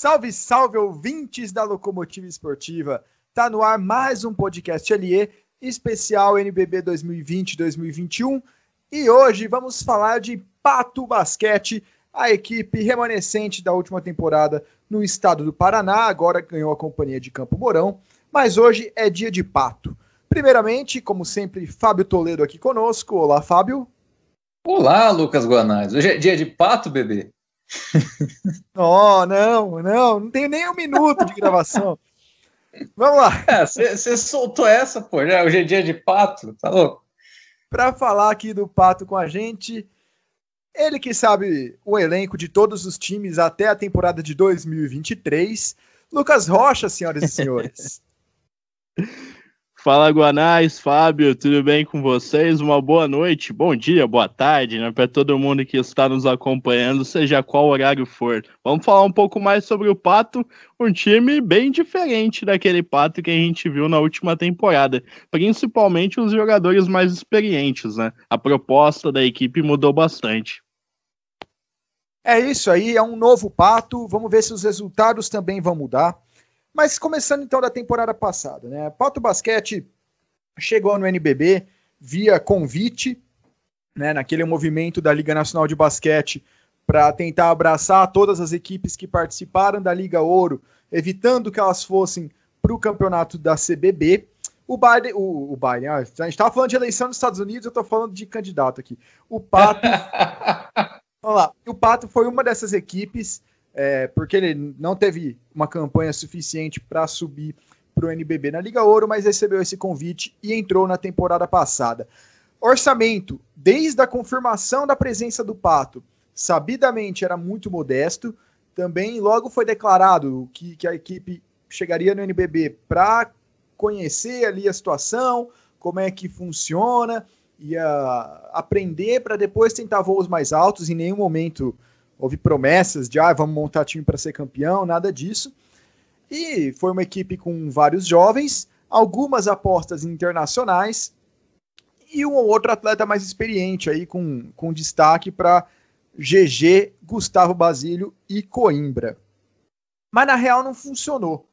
Salve, salve, ouvintes da Locomotiva Esportiva! Tá no ar mais um podcast LE, especial NBB 2020-2021. E hoje vamos falar de Pato Basquete, a equipe remanescente da última temporada no estado do Paraná, agora ganhou a companhia de Campo Mourão, mas hoje é dia de Pato. Primeiramente, como sempre, Fábio Toledo aqui conosco. Olá, Fábio. Olá, Lucas Guanais. Hoje é dia de Pato, bebê? oh, não, não, não tenho nem um minuto de gravação. Vamos lá. É, você é, soltou essa, pô. Já, hoje é dia de pato, tá louco? Para falar aqui do pato com a gente, ele que sabe o elenco de todos os times até a temporada de 2023, Lucas Rocha, senhoras e senhores. Fala Guanais, Fábio, tudo bem com vocês? Uma boa noite, bom dia, boa tarde, né? Para todo mundo que está nos acompanhando, seja qual horário for. Vamos falar um pouco mais sobre o Pato, um time bem diferente daquele Pato que a gente viu na última temporada, principalmente os jogadores mais experientes, né? A proposta da equipe mudou bastante. É isso aí, é um novo Pato. Vamos ver se os resultados também vão mudar. Mas começando então da temporada passada, né? Pato Basquete chegou no NBB via convite, né? Naquele movimento da Liga Nacional de Basquete para tentar abraçar todas as equipes que participaram da Liga Ouro, evitando que elas fossem para o campeonato da CBB. O Biden, o, o Biden, ah, a gente estava falando de eleição nos Estados Unidos, eu estou falando de candidato aqui. O Pato, vamos lá, o Pato foi uma dessas equipes é, porque ele não teve uma campanha suficiente para subir para o NBB na Liga Ouro, mas recebeu esse convite e entrou na temporada passada. Orçamento, desde a confirmação da presença do Pato, sabidamente era muito modesto. Também logo foi declarado que, que a equipe chegaria no NBB para conhecer ali a situação, como é que funciona, ia aprender para depois tentar voos mais altos. Em nenhum momento houve promessas de ah, vamos montar time para ser campeão, nada disso. E foi uma equipe com vários jovens, algumas apostas internacionais e um ou outro atleta mais experiente aí com, com destaque para GG, Gustavo Basílio e Coimbra. Mas na real não funcionou.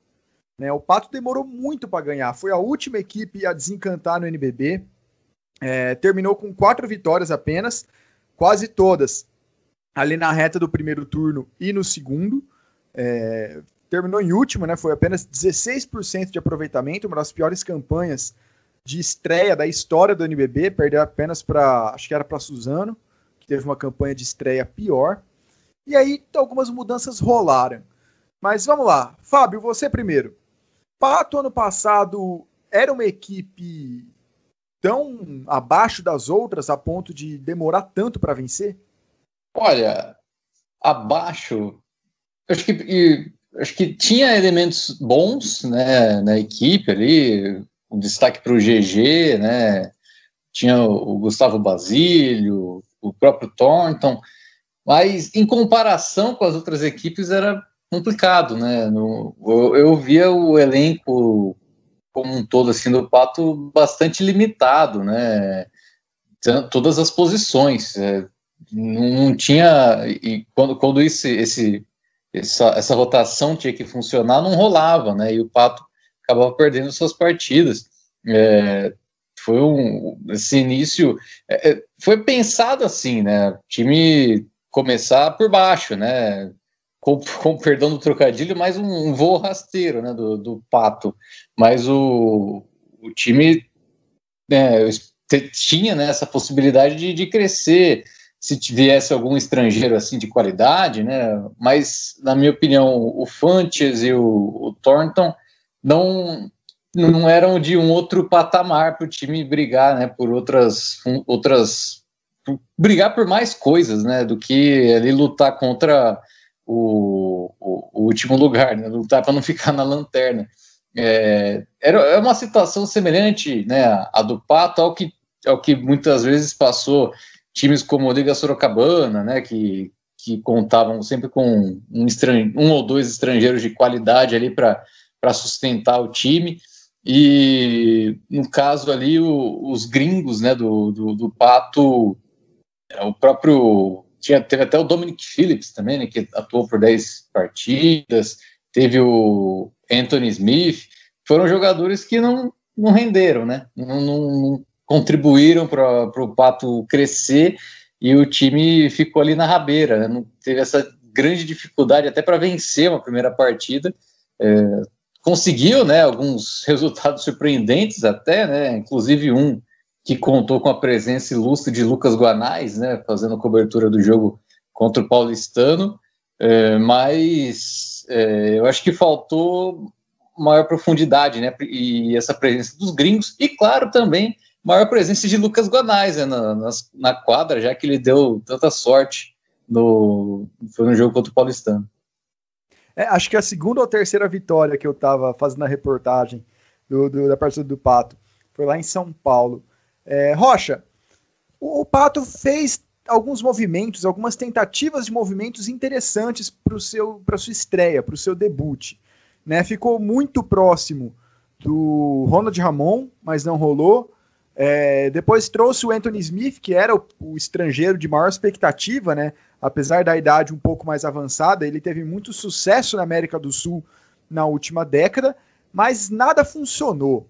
Né? O Pato demorou muito para ganhar. Foi a última equipe a desencantar no NBB. É, terminou com quatro vitórias apenas, quase todas ali na reta do primeiro turno e no segundo. É, terminou em último, né? Foi apenas 16% de aproveitamento, uma das piores campanhas de estreia da história do NBB, perdeu apenas para, acho que era para Suzano, que teve uma campanha de estreia pior. E aí algumas mudanças rolaram. Mas vamos lá, Fábio, você primeiro. Pato ano passado era uma equipe tão abaixo das outras a ponto de demorar tanto para vencer? Olha, abaixo, acho que, acho que tinha elementos bons né, na equipe ali, um destaque para o GG, né? Tinha o, Gustavo Basílio, o próprio Thornton, então, mas em comparação com as outras equipes era complicado, né? No, eu, eu, via o elenco como um todo assim do Pato bastante limitado, né? todas as posições. É, não tinha. E quando, quando esse, esse, essa, essa rotação tinha que funcionar, não rolava, né? E o Pato acabava perdendo suas partidas. É, foi um. Esse início. É, é foi pensado assim, né? O time começar por baixo, né? Com, com perdão do trocadilho, mais um, um voo rasteiro, né? Do, do Pato. Mas o, o time. Né, tinha né, essa possibilidade de, de crescer, se tivesse algum estrangeiro assim de qualidade, né? Mas na minha opinião, o Fantes e o, o Thornton não não eram de um outro patamar para o time brigar, né? Por outras outras brigar por mais coisas, né? Do que ali lutar contra o, o, o último lugar, né? Lutar para não ficar na lanterna. É, era é uma situação semelhante, né? A do Pato ao que ao que muitas vezes passou times como a Liga Sorocabana, né, que, que contavam sempre com um, estran... um ou dois estrangeiros de qualidade ali para sustentar o time. E no caso ali, o, os gringos né, do, do, do, Pato, é, o próprio. Tinha, teve até o Dominic Phillips também, né, que atuou por 10 partidas, teve o Anthony Smith, foram jogadores que não, não renderam, né? não, não contribuíram para o Pato crescer e o time ficou ali na rabeira. Né? Não teve essa grande dificuldade até para vencer uma primeira partida. É, conseguiu né, alguns resultados surpreendentes até, né, inclusive um que contou com a presença ilustre de Lucas Guanais, né, fazendo cobertura do jogo contra o Paulistano, é, mas é, eu acho que faltou maior profundidade, né, e essa presença dos gringos, e claro também maior presença de Lucas Guanais né, na, na, na, quadra, já que ele deu tanta sorte no, foi no jogo contra o Paulistano. É, acho que a segunda ou terceira vitória que eu estava fazendo a reportagem do, do, da partida do Pato foi lá em São Paulo. É, Rocha, o, o Pato fez alguns movimentos, algumas tentativas de movimentos interessantes para sua estreia, para o seu debut. Né? Ficou muito próximo do Ronald Ramon, mas não rolou. É, depois trouxe o Anthony Smith, que era o, o, estrangeiro de maior expectativa, né? Apesar da idade um pouco mais avançada, ele teve muito sucesso na América do Sul na última década, mas nada funcionou.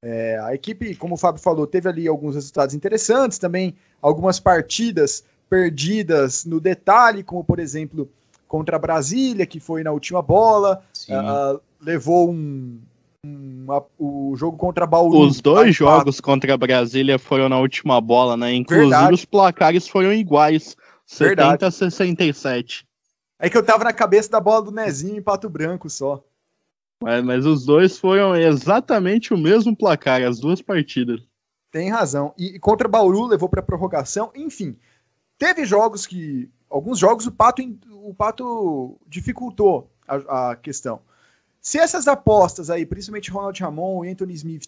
É, a equipe, como o Fábio falou, teve ali alguns resultados interessantes, também algumas partidas perdidas no detalhe, como por exemplo contra a Brasília, que foi na última bola, uh, levou um, uma, o jogo contra Bauru. Os dois jogos contra Brasília foram na última bola, né? Inclusive Verdade. os placares foram iguais, 70 a 67. É que eu tava na cabeça da bola do Nezinho em Pato Branco só. Mas, é, mas os dois foram exatamente o mesmo placar, as duas partidas. Tem razão. E, e contra Bauru levou para prorrogação, enfim. Teve jogos que alguns jogos o Pato o Pato dificultou a, a questão. Se essas apostas aí, principalmente Ronald Ramon e Anthony Smith,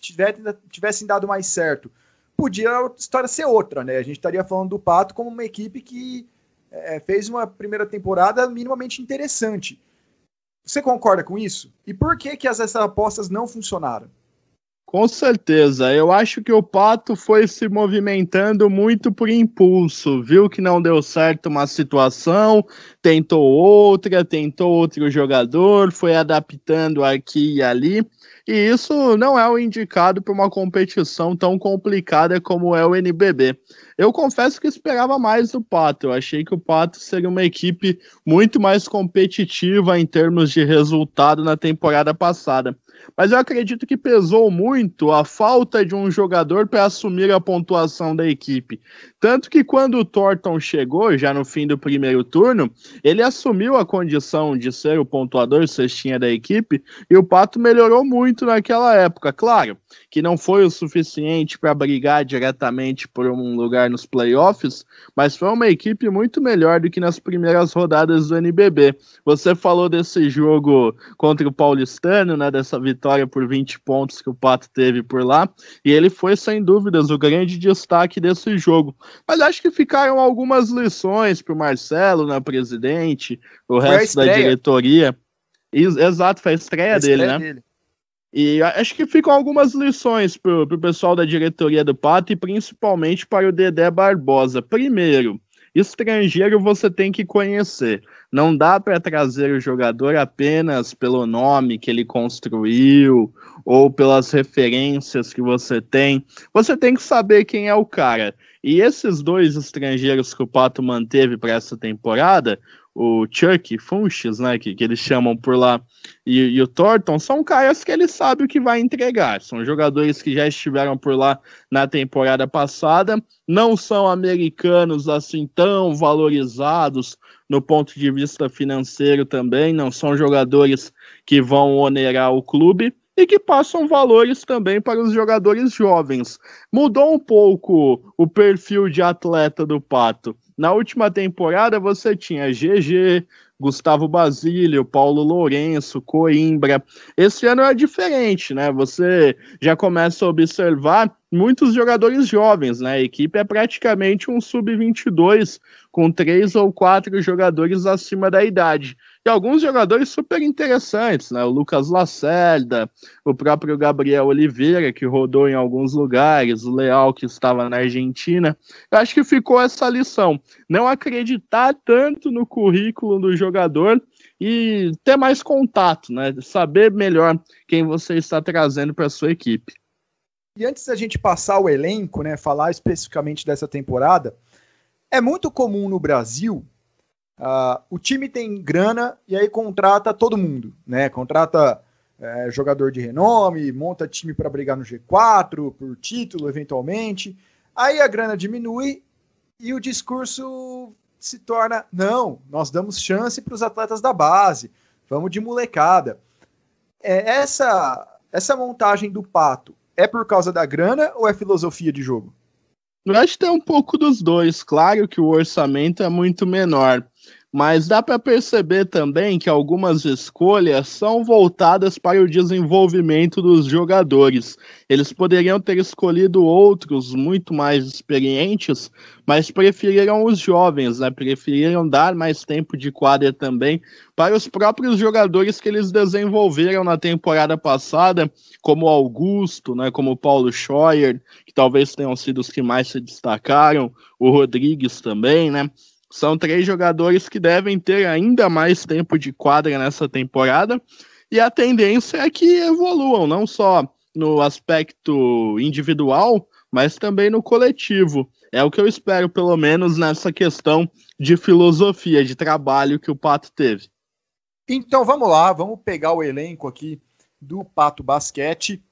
tivessem dado mais certo, podia a história ser outra, né? A gente estaria falando do Pato como uma equipe que é, fez uma primeira temporada minimamente interessante. Você concorda com isso? E por que, que as, essas apostas não funcionaram? Com certeza. Eu acho que o Pato foi se movimentando muito por impulso. Viu que não deu certo uma situação, tentou outra, tentou outro jogador, foi adaptando aqui e ali. E isso não é o indicado para uma competição tão complicada como é o NBB. Eu confesso que esperava mais do Pato. Eu achei que o Pato seria uma equipe muito mais competitiva em termos de resultado na temporada passada. Mas eu acredito que pesou muito a falta de um jogador para assumir a pontuação da equipe. Tanto que quando o Thornton chegou, já no fim do primeiro turno, ele assumiu a condição de ser o pontuador cestinha da equipe e o Pato melhorou muito naquela época. Claro que não foi o suficiente para brigar diretamente por um lugar nos playoffs, mas foi uma equipe muito melhor do que nas primeiras rodadas do NBB. Você falou desse jogo contra o Paulistano, né, dessa vitória por 20 pontos que o Pato teve por lá, e ele foi sem dúvidas o grande destaque desse jogo mas acho que ficaram algumas lições para o Marcelo, né, presidente, o resto da diretoria. Exato, foi a estreia, a estreia dele, né? Dele. E acho que ficam algumas lições para o pessoal da diretoria do Pato e principalmente para o Dedé Barbosa. Primeiro, estrangeiro você tem que conhecer. Não dá para trazer o jogador apenas pelo nome que ele construiu ou pelas referências que você tem. Você tem que saber quem é o cara. E esses dois estrangeiros que o Pato manteve para essa temporada, o Chuck Funches, né, que, que eles chamam por lá, e, e, o Thornton, são caras que ele sabe o que vai entregar. São jogadores que já estiveram por lá na temporada passada, não são americanos assim tão valorizados no ponto de vista financeiro também, não são jogadores que vão onerar o clube e que passam valores também para os jogadores jovens. Mudou um pouco o perfil de atleta do Pato. Na última temporada você tinha GG, Gustavo Basílio, Paulo Lourenço, Coimbra. Esse ano é diferente, né? Você já começa a observar muitos jogadores jovens, né? A equipe é praticamente um sub-22 com três ou quatro jogadores acima da idade e alguns jogadores super interessantes, né? O Lucas Lacerda, o próprio Gabriel Oliveira, que rodou em alguns lugares, o Leal, que estava na Argentina. Eu acho que ficou essa lição: não acreditar tanto no currículo do jogador e ter mais contato, né? Saber melhor quem você está trazendo para sua equipe. E antes da gente passar o elenco, né, falar especificamente dessa temporada, é muito comum no Brasil Uh, o time tem grana e aí contrata todo mundo, né? Contrata é, jogador de renome, monta time para brigar no G4 por título eventualmente. Aí a grana diminui e o discurso se torna não, nós damos chance para os atletas da base, vamos de molecada. É, essa essa montagem do pato é por causa da grana ou é filosofia de jogo? Eu acho que tem um pouco dos dois. Claro que o orçamento é muito menor, mas dá para perceber também que algumas escolhas são voltadas para o desenvolvimento dos jogadores. Eles poderiam ter escolhido outros muito mais experientes, mas preferiram os jovens, né? preferiram dar mais tempo de quadra também para os próprios jogadores que eles desenvolveram na temporada passada, como Augusto, né? como Paulo Scheuer, que talvez tenham sido os que mais se destacaram, o Rodrigues também, né? São três jogadores que devem ter ainda mais tempo de quadra nessa temporada e a tendência é que evoluam, não só no aspecto individual, mas também no coletivo. É o que eu espero, pelo menos nessa questão de filosofia, de trabalho que o Pato teve. Então vamos lá, vamos pegar o elenco aqui do Pato Basquete.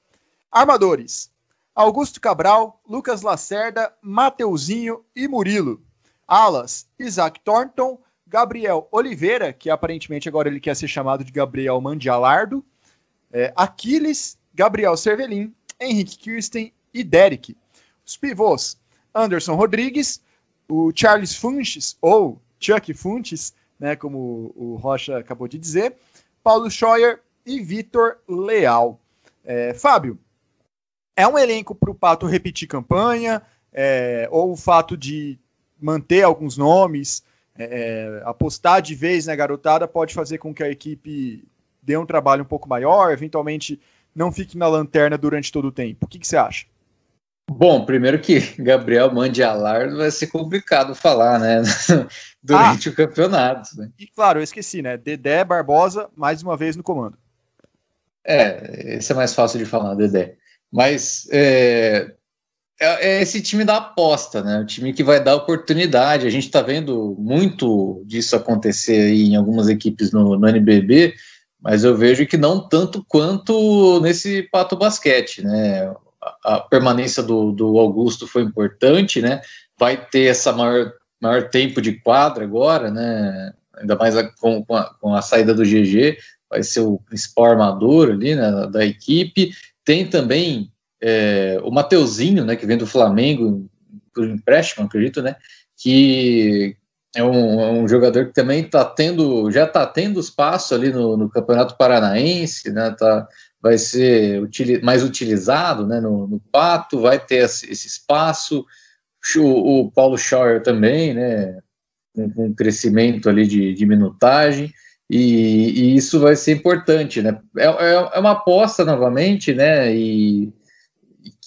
Armadores: Augusto Cabral, Lucas Lacerda, Mateuzinho e Murilo. Alas, Isaac Thornton, Gabriel Oliveira, que aparentemente agora ele quer ser chamado de Gabriel Mandialardo, é, Aquiles, Gabriel Cervelin, Henrique Kirsten e Derek. Os pivôs, Anderson Rodrigues, o Charles Funches, ou Chuck Funches, né, como o Rocha acabou de dizer, Paulo Scheuer e Vitor Leal. É, Fábio, é um elenco para o Pato repetir campanha, é, ou o fato de manter alguns nomes, é, é, apostar de vez na garotada pode fazer com que a equipe dê um trabalho um pouco maior, eventualmente não fique na lanterna durante todo o tempo. O que, que você acha? Bom, primeiro que Gabriel mande alarme vai ser complicado falar, né? Durante ah, o campeonato. Né? E claro, eu esqueci, né? Dedé Barbosa, mais uma vez no comando. É, esse é mais fácil de falar, Dedé. Mas é, é, é, esse time da aposta, né? O time que vai dar oportunidade. A gente está vendo muito disso acontecer aí em algumas equipes no, no, NBB, mas eu vejo que não tanto quanto nesse pato basquete, né? A, a permanência do, do, Augusto foi importante, né? Vai ter essa maior, maior tempo de quadra agora, né? Ainda mais com, com, a, com a saída do GG, vai ser o principal armador ali né, da equipe. Tem também é, o Mateuzinho, né, que vem do Flamengo, por empréstimo, acredito, né, que é um, é um jogador que também está tendo, já está tendo espaço ali no, no, Campeonato Paranaense, né, tá, vai ser mais utilizado né, no, no, Pato, vai ter esse, espaço, o, o Paulo Schauer também, né, com, com crescimento ali de, de minutagem, e, e, isso vai ser importante, né? É, é, é uma aposta novamente, né? E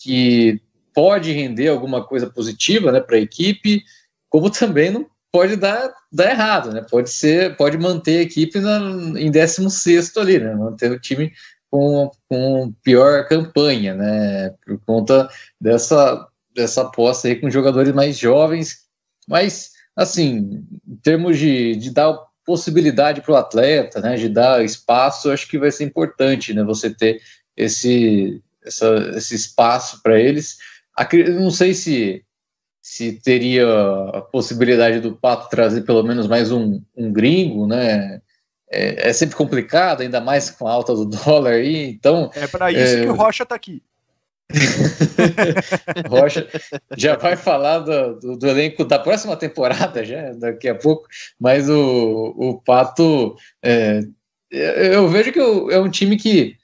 que pode render alguma coisa positiva né, para a equipe, como também não pode dar, dar errado, né? Pode ser, pode manter a equipe na, em 16 ali, né? Manter o time com, com pior campanha, né? Por conta dessa, dessa aposta aí com jogadores mais jovens. Mas, assim, em termos de, de dar possibilidade para o atleta, né? De dar espaço, acho que vai ser importante, né? Você ter esse essa, esse espaço para eles. não sei se se teria a possibilidade do Pato trazer pelo menos mais um, um gringo, né? É, é, sempre complicado, ainda mais com a alta do dólar aí, então... É para isso é... que o é, Rocha está aqui. Rocha já vai falar do, do, do, elenco da próxima temporada, já daqui a pouco, mas o, o Pato, é, eu vejo que é um time que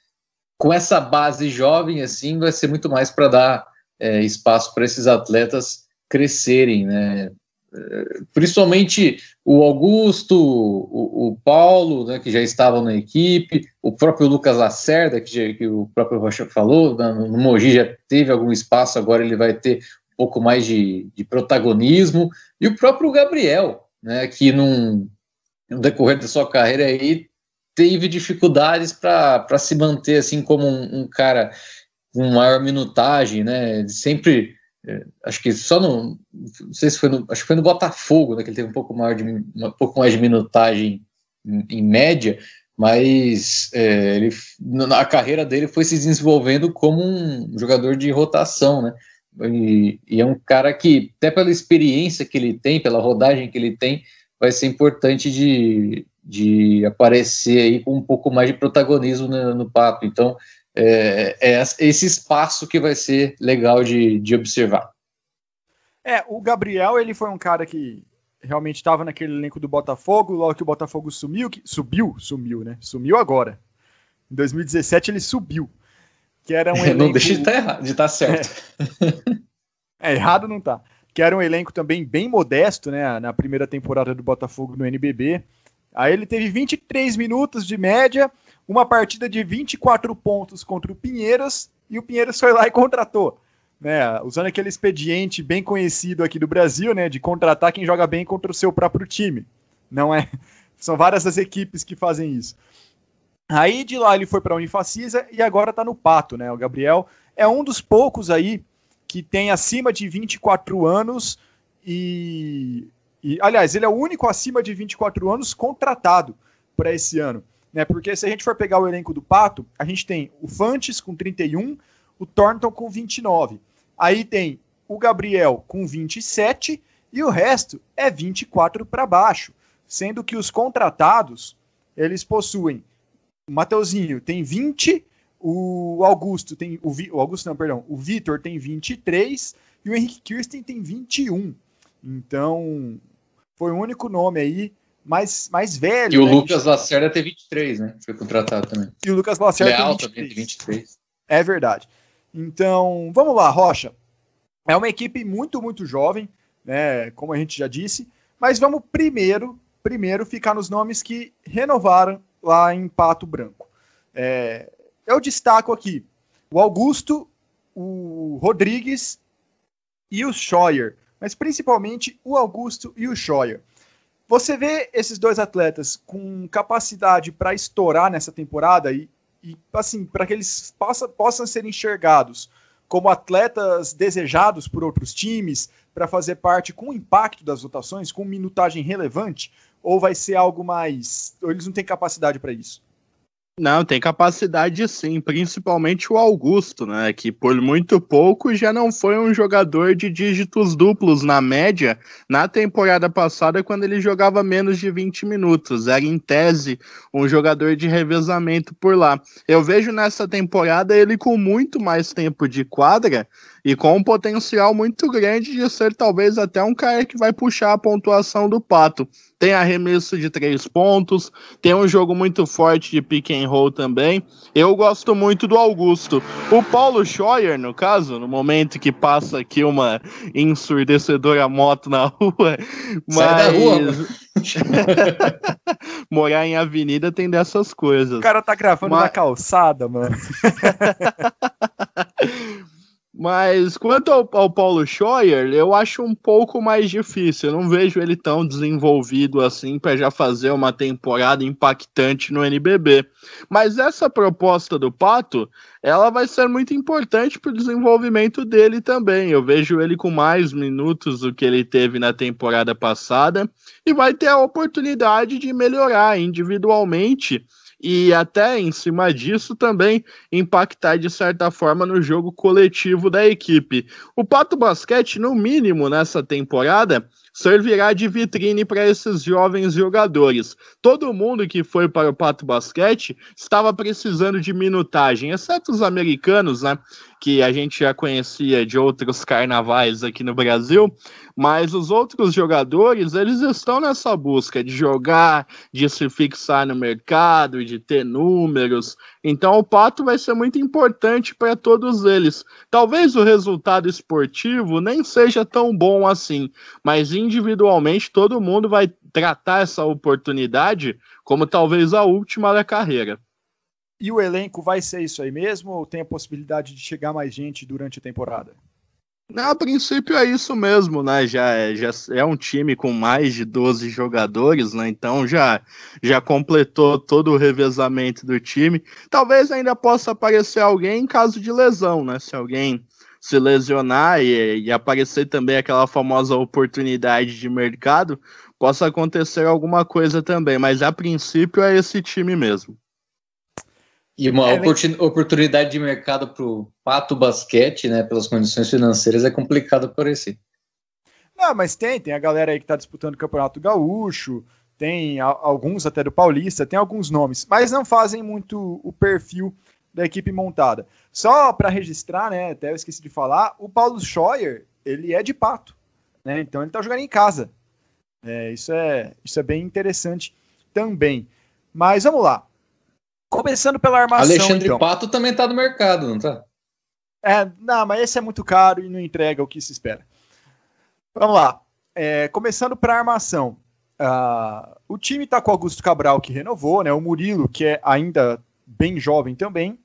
com essa base jovem, assim, vai ser muito mais para dar é, espaço para esses atletas crescerem, né? É, principalmente o Augusto, o, o Paulo, né, que já estavam na equipe, o próprio Lucas Lacerda, que, já, que o próprio Rocha falou, né, no Mogi já teve algum espaço, agora ele vai ter um pouco mais de, de protagonismo, e o próprio Gabriel, né, que num, no decorrer da sua carreira aí teve dificuldades para se manter assim como um, um, cara com maior minutagem, né? Ele sempre é, acho que só no não sei se foi no acho que foi no Botafogo, né, que ele teve um pouco maior de um pouco mais de minutagem em, em média, mas é, ele a carreira dele foi se desenvolvendo como um jogador de rotação, né? E, e é um cara que até pela experiência que ele tem, pela rodagem que ele tem, vai ser importante de, de aparecer aí com um pouco mais de protagonismo no, no papo. Então, é, é, esse espaço que vai ser legal de, de observar. É, o Gabriel, ele foi um cara que realmente estava naquele elenco do Botafogo, logo que o Botafogo sumiu, que, subiu, sumiu, né? Sumiu agora. Em 2017 ele subiu. Que era um elenco... Não deixa de tá estar de tá certo. É. é, errado não tá. Que era um elenco também bem modesto, né? Na primeira temporada do Botafogo no NBB. Aí ele teve 23 minutos de média, uma partida de 24 pontos contra o Pinheiros, e o Pinheiros foi lá e contratou. Né, usando aquele expediente bem conhecido aqui do Brasil, né, de contratar quem joga bem contra o seu próprio time. Não é, são várias as equipes que fazem isso. Aí de lá ele foi para a Unifacisa e agora está no Pato, né? O Gabriel é um dos poucos aí que tem acima de 24 anos e e, aliás, ele é o único acima de 24 anos contratado para esse ano. Né? Porque se a gente for pegar o elenco do Pato, a gente tem o Fantes com 31, o Thornton com 29. Aí tem o Gabriel com 27 e o resto é 24 para baixo, sendo que os contratados, eles possuem o Mateuzinho tem 20, o Augusto tem o, Vi, o Augusto não, perdão, o Vitor tem 23 e o Henrique Kirsten tem 21. Então, foi o único nome aí mais, mais velho. E o né? Lucas Lacerda tem 23, né? Foi contratado também. E o Lucas Lacerda Leal é tem 23. também tem 23. É verdade. Então, vamos lá, Rocha. É uma equipe muito, muito jovem, né? Como a gente já disse. Mas vamos primeiro, primeiro ficar nos nomes que renovaram lá em Pato Branco. É, eu destaco aqui o Augusto, o Rodrigues e o Scheuer mas principalmente o Augusto e o Scheuer. Você vê esses dois atletas com capacidade para estourar nessa temporada e, e assim, para que eles possa, possam ser enxergados como atletas desejados por outros times para fazer parte com impacto das votações, com minutagem relevante, ou vai ser algo mais. Ou eles não têm capacidade para isso? Não, tem capacidade sim, principalmente o Augusto, né? Que por muito pouco já não foi um jogador de dígitos duplos na média na temporada passada, quando ele jogava menos de 20 minutos. Era, em tese, um jogador de revezamento por lá. Eu vejo nessa temporada ele com muito mais tempo de quadra e com um potencial muito grande de ser talvez até um cara que vai puxar a pontuação do Pato. Tem arremesso de três pontos, tem um jogo muito forte de pick and roll também. Eu gosto muito do Augusto. O Paulo Scheuer, no caso, no momento que passa aqui uma ensurdecedora moto na rua, mas... Sai da rua, morar em avenida tem dessas coisas. O cara tá gravando mas... na calçada, mano. Mas quanto ao, ao Paulo Scheuer, eu acho um pouco mais difícil. Eu não vejo ele tão desenvolvido assim para já fazer uma temporada impactante no NBB. Mas essa proposta do Pato, ela vai ser muito importante para o desenvolvimento dele também. Eu vejo ele com mais minutos do que ele teve na temporada passada e vai ter a oportunidade de melhorar individualmente e até em cima disso também impactar de certa forma no jogo coletivo da equipe. O Pato Basquete, no mínimo nessa temporada, servirá de vitrine para esses jovens jogadores. Todo mundo que foi para o Pato Basquete estava precisando de minutagem, exceto os americanos, né? Que a gente já conhecia de outros carnavais aqui no Brasil, mas os outros jogadores, eles estão nessa busca de jogar, de se fixar no mercado, de ter números. Então o Pato vai ser muito importante para todos eles. Talvez o resultado esportivo nem seja tão bom assim, mas individualmente todo mundo vai tratar essa oportunidade como talvez a última da carreira. E o elenco vai ser isso aí mesmo ou tem a possibilidade de chegar mais gente durante a temporada? A princípio é isso mesmo, né? Já é, já é um time com mais de 12 jogadores, né? Então já, já completou todo o revezamento do time. Talvez ainda possa aparecer alguém em caso de lesão, né? Se alguém se lesionar e, e aparecer também aquela famosa oportunidade de mercado, possa acontecer alguma coisa também. Mas a princípio é esse time mesmo. E uma é, oportunidade de mercado para o Pato Basquete, né, pelas condições financeiras, é complicado aparecer. Não, mas tem, tem a galera aí que está disputando o Campeonato Gaúcho, tem a, alguns até do Paulista, tem alguns nomes, mas não fazem muito o perfil da equipe montada. Só para registrar, né, até eu esqueci de falar, o Paulo Scheuer, ele é de Pato, né, então ele está jogando em casa. É, isso, é, isso é bem interessante também. Mas vamos lá, Começando pela armação. Alexandre então. Pato também tá no mercado, não tá? É, não, mas esse é muito caro e não entrega o que se espera. Vamos lá. É, começando para armação. Uh, o time tá com o Augusto Cabral, que renovou, né? O Murilo, que é ainda bem jovem também,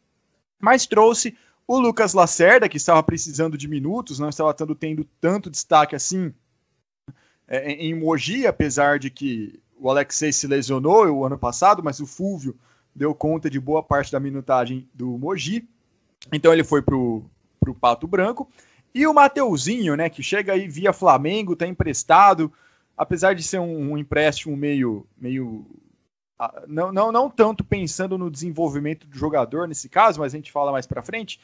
mas trouxe o Lucas Lacerda, que estava precisando de minutos, não estava tendo tanto destaque assim é, em Mogi, apesar de que o Alexei se lesionou o ano passado, mas o Fúvio deu conta de boa parte da minutagem do Mogi. Então ele foi para o Pato Branco. E o Mateuzinho, né, que chega aí via Flamengo, está emprestado, apesar de ser um, um empréstimo meio, meio ah, não, não, não tanto pensando no desenvolvimento do jogador nesse caso, mas a gente fala mais para frente.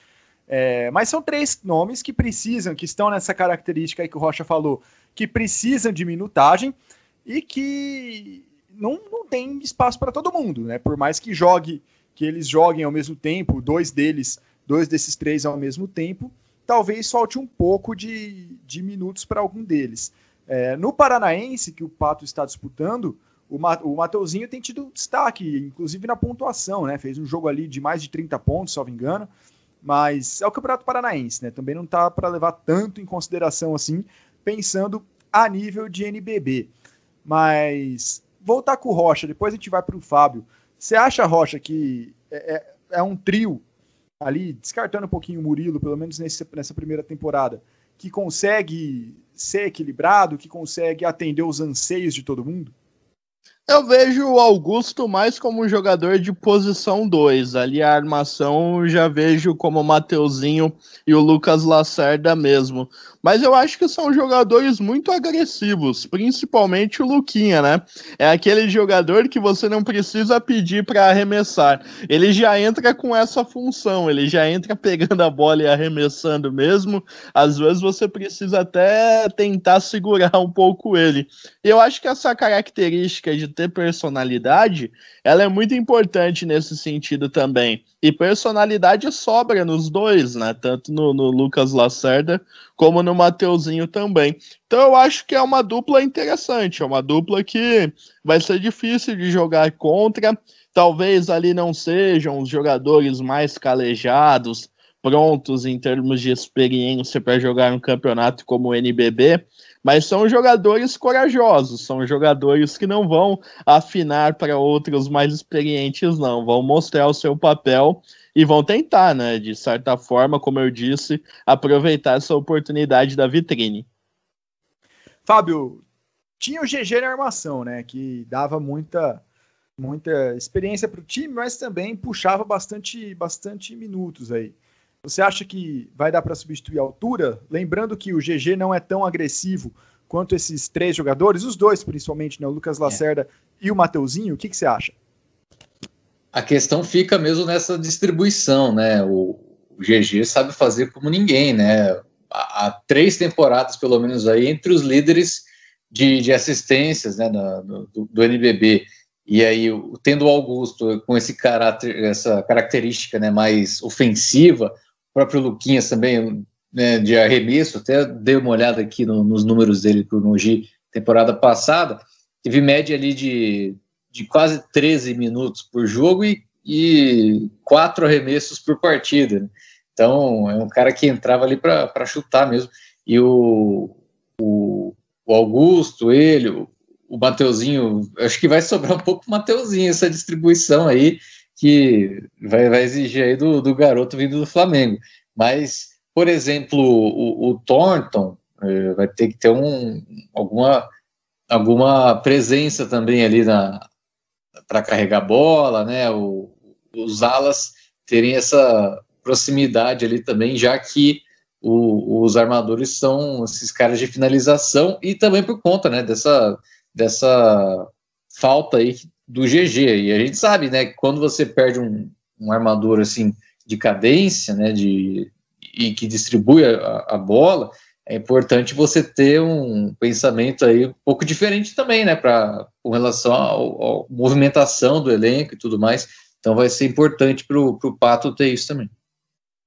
É, mas são três nomes que precisam, que estão nessa característica aí que o Rocha falou, que precisam de minutagem e que não, não tem espaço para todo mundo, né? Por mais que jogue, que eles joguem ao mesmo tempo, dois deles, dois desses três ao mesmo tempo, talvez falte um pouco de, de minutos para algum deles. É, no Paranaense, que o Pato está disputando, o, Ma o Mateuzinho tem tido destaque, inclusive na pontuação, né? Fez um jogo ali de mais de 30 pontos, me engano. Mas é o Campeonato Paranaense, né? Também não tá para levar tanto em consideração assim, pensando a nível de NBB. Mas voltar com o Rocha, depois a gente vai para o Fábio. Você acha, Rocha, que é, é, é, um trio ali, descartando um pouquinho o Murilo, pelo menos nesse, nessa primeira temporada, que consegue ser equilibrado, que consegue atender os anseios de todo mundo? Eu vejo o Augusto mais como um jogador de posição 2. Ali a armação já vejo como o Mateuzinho e o Lucas Lacerda mesmo. Mas eu acho que são jogadores muito agressivos, principalmente o Luquinha, né? É aquele jogador que você não precisa pedir para arremessar. Ele já entra com essa função, ele já entra pegando a bola e arremessando mesmo. Às vezes você precisa até tentar segurar um pouco ele. Eu acho que essa característica de ter personalidade, ela é muito importante nesse sentido também. E personalidade sobra nos dois, né? Tanto no, no Lucas Lacerda como no Mateuzinho também. Então eu acho que é uma dupla interessante, é uma dupla que vai ser difícil de jogar contra. Talvez ali não sejam os jogadores mais calejados, prontos em termos de experiência para jogar um campeonato como o NBB, mas são jogadores corajosos, são jogadores que não vão afinar para outros mais experientes, não, vão mostrar o seu papel e vão tentar, né, de certa forma, como eu disse, aproveitar essa oportunidade da vitrine. Fábio, tinha o GG na armação, né, que dava muita muita experiência para o time, mas também puxava bastante bastante minutos aí. Você acha que vai dar para substituir a altura? Lembrando que o GG não é tão agressivo quanto esses três jogadores, os dois principalmente, né? o Lucas é. Lacerda é. e o Mateuzinho. O que, que você acha? A questão fica mesmo nessa distribuição, né? O, o GG sabe fazer como ninguém, né? Há três temporadas, pelo menos, aí, entre os líderes de, de assistências né, do, do, NBB. E aí, tendo o Augusto com esse caráter, essa característica né, mais ofensiva, próprio Luquinhas também, né, de arremesso, até dei uma olhada aqui no, nos números dele para o Mogi temporada passada, teve média ali de, de quase 13 minutos por jogo e, e quatro arremessos por partida. Né? Então, é um cara que entrava ali para chutar mesmo. E o, o, o Augusto, ele, o, o Mateuzinho, acho que vai sobrar um pouco o Mateuzinho essa distribuição aí que vai, vai exigir aí do, do garoto vindo do Flamengo. Mas, por exemplo, o, o Thornton eh, vai ter que ter um, alguma, alguma presença também ali para carregar bola, né? O, os alas terem essa proximidade ali também, já que o, os armadores são esses caras de finalização e também por conta né, dessa, dessa falta aí do GG. E a gente sabe, né, que quando você perde um, um armador assim de cadência, né, de, e que distribui a, a bola, é importante você ter um pensamento aí um pouco diferente também, né, para com relação à movimentação do elenco e tudo mais. Então vai ser importante para o Pato ter isso também.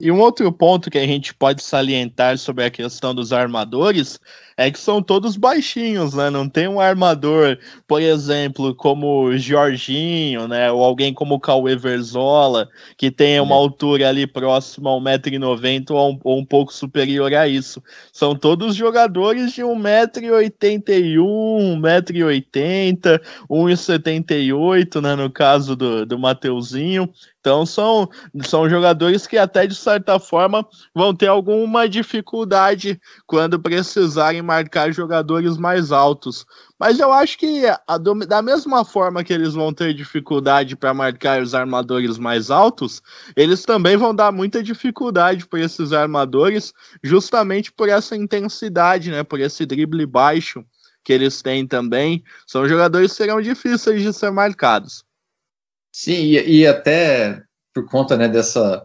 E um outro ponto que a gente pode salientar sobre a questão dos armadores é que são todos baixinhos, né? Não tem um armador, por exemplo, como o Jorginho, né? Ou alguém como o Cauê Verzola, que tem uma é. altura ali próxima a 1,90m ou, um, ou um pouco superior a isso. São todos jogadores de 1,81m, 1,80m, 1,78m, né? No caso do, do Mateuzinho. Então são, são jogadores que até de certa forma vão ter alguma dificuldade quando precisarem marcar jogadores mais altos. Mas eu acho que a, da mesma forma que eles vão ter dificuldade para marcar os armadores mais altos, eles também vão dar muita dificuldade para esses armadores, justamente por essa intensidade, né? Por esse drible baixo que eles têm também. São jogadores que serão difíceis de ser marcados. Sim, e, e até por conta né, dessa